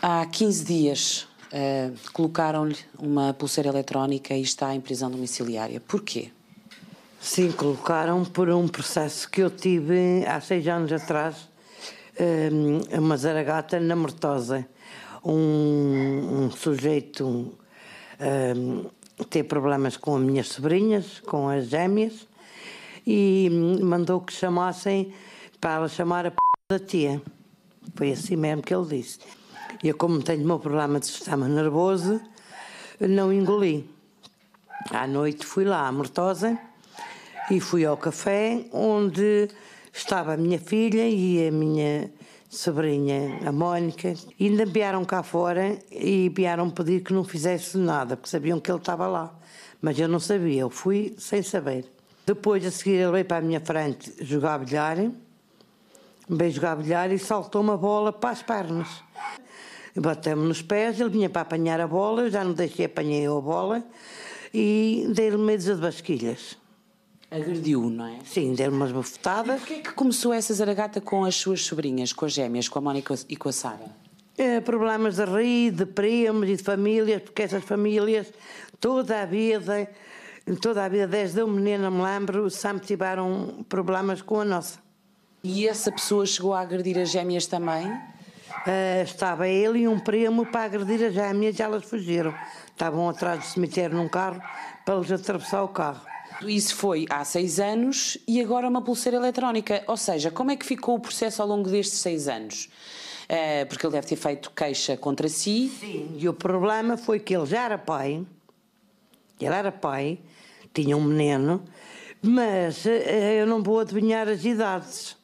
Há 15 dias uh, colocaram-lhe uma pulseira eletrónica e está em prisão domiciliária. Porquê? Sim, colocaram por um processo que eu tive há seis anos atrás, um, eh, uma zaragata na Mortosa. Um, um sujeito um, eh, ter problemas com as minhas sobrinhas, com as gêmeas, e mandou que chamassem para ela chamar a p da tia. Foi assim mesmo que ele disse. Eu, como tenho o meu problema de sistema nervoso, não engoli. À noite fui lá à Mortosa e fui ao café onde estava a minha filha e a minha sobrinha, a Mónica, e ainda vieram cá fora e vieram pedir que não fizesse nada, porque sabiam que ele estava lá. Mas eu não sabia, eu fui sem saber. Depois, a seguir, ele veio para a minha frente jogar bilhar, veio jogar bilhar e saltou uma bola para as pernas. Batemos nos pés, ele vinha para apanhar a bola, eu já não deixei, apanhei a bola e dei-lhe meia de basquilhas. Agrediu, não é? Sim, deu-lhe umas bofetadas. E porquê é que começou essa zaragata com as suas sobrinhas, com as gêmeas, com a Mónica e com a Sara? É, problemas de rir, de primos e de famílias, porque essas famílias, toda a vida, toda a vida, desde eu menina me lembro, sempre tiveram problemas com a nossa. E essa pessoa chegou a agredir as gêmeas também? Uh, estava ele e um primo para agredir as gêmeas e elas fugiram. Estavam atrás do cemitério num carro para lhes atravessar o carro. Isso foi há seis anos e agora uma pulseira eletrónica. Ou seja, como é que ficou o processo ao longo destes seis anos? Uh, porque ele deve ter feito queixa contra si. Sim, e o problema foi que ele já era pai, ele era pai, tinha um menino, mas uh, eu não vou adivinhar as idades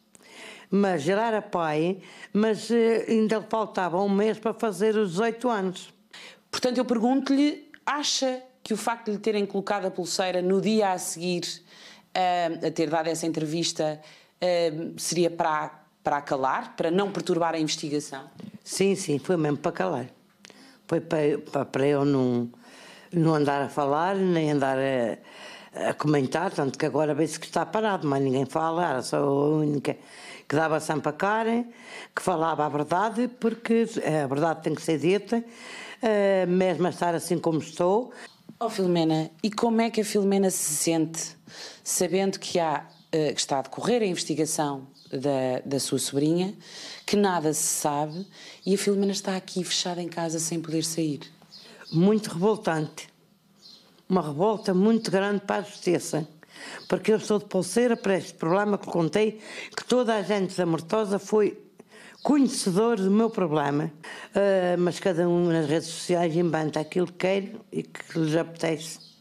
mas era pai, mas eh, ainda lhe faltava um mês para fazer os 18 anos. Portanto, eu pergunto-lhe, acha que o facto de lhe terem colocado a pulseira no dia a seguir uh, a ter dado essa entrevista uh, seria para, para calar, para não perturbar a investigação? Sim, sim, foi mesmo para calar. Foi para, para, para eu não, não andar a falar, nem andar a a comentar, tanto que agora vê-se que está parado, mas ninguém fala, era só a única que dava sempre a cara, que falava a verdade, porque a verdade tem que ser dita, eh, mesmo a estar assim como estou. Oh Filomena, e como é que a Filomena se sente sabendo que há eh, que está a decorrer a investigação da, da sua sobrinha, que nada se sabe e a Filomena está aqui fechada em casa sem poder sair? Muito revoltante uma revolta muito grande para a justiça. Porque eu sou de pulseira para este problema que contei, que toda a gente da Mortosa foi conhecedor do meu problema. Uh, mas cada um nas redes sociais inventa aquilo que quer e que lhes apetece.